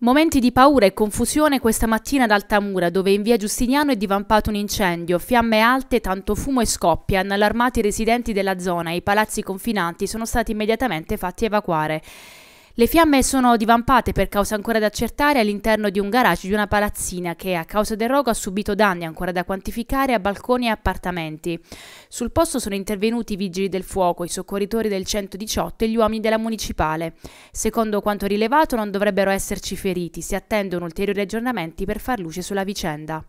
Momenti di paura e confusione questa mattina ad Altamura, dove in via Giustiniano è divampato un incendio, fiamme alte, tanto fumo e scoppia hanno allarmato i residenti della zona e i palazzi confinanti sono stati immediatamente fatti evacuare. Le fiamme sono divampate per causa ancora da accertare all'interno di un garage di una palazzina che a causa del rogo ha subito danni ancora da quantificare a balconi e appartamenti. Sul posto sono intervenuti i vigili del fuoco, i soccorritori del 118 e gli uomini della municipale. Secondo quanto rilevato non dovrebbero esserci feriti, si attendono ulteriori aggiornamenti per far luce sulla vicenda.